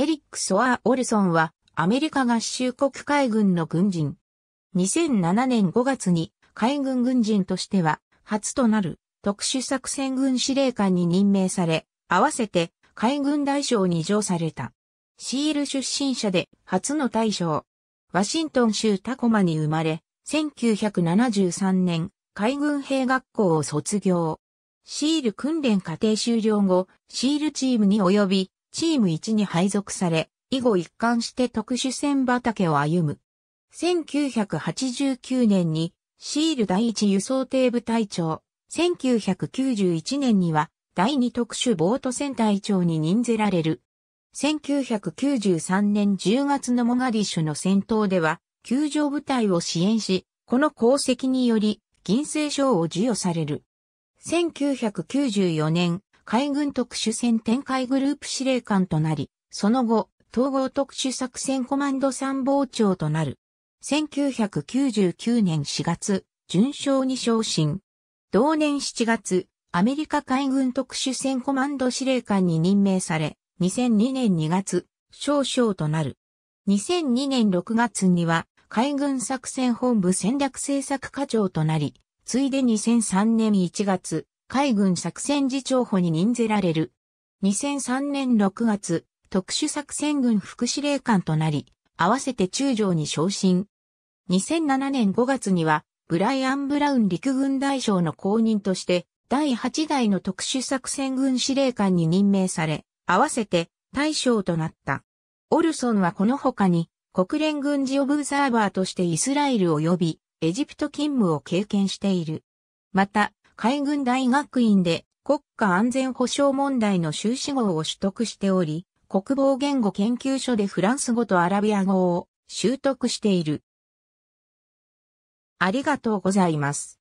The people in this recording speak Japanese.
エリック・ソアオルソンはアメリカ合衆国海軍の軍人。2007年5月に海軍軍人としては初となる特殊作戦軍司令官に任命され、合わせて海軍大将に上された。シール出身者で初の大将。ワシントン州タコマに生まれ、1973年海軍兵学校を卒業。シール訓練課程終了後、シールチームに及び、チーム1に配属され、以後一貫して特殊船畑を歩む。1989年にシール第1輸送艇部隊長、1991年には第2特殊ボート船隊長に任ぜられる。1993年10月のモガディシュの戦闘では、救助部隊を支援し、この功績により、銀星賞を授与される。1994年、海軍特殊戦展開グループ司令官となり、その後、統合特殊作戦コマンド参謀長となる。1999年4月、順将に昇進。同年7月、アメリカ海軍特殊戦コマンド司令官に任命され、2002年2月、少将となる。2002年6月には、海軍作戦本部戦略政策課長となり、ついで2003年1月、海軍作戦次長補に任ぜられる。2003年6月、特殊作戦軍副司令官となり、合わせて中将に昇進。2007年5月には、ブライアン・ブラウン陸軍大将の後任として、第8代の特殊作戦軍司令官に任命され、合わせて大将となった。オルソンはこの他に、国連軍事オブザーバーとしてイスラエル及びエジプト勤務を経験している。また、海軍大学院で国家安全保障問題の修士号を取得しており、国防言語研究所でフランス語とアラビア語を習得している。ありがとうございます。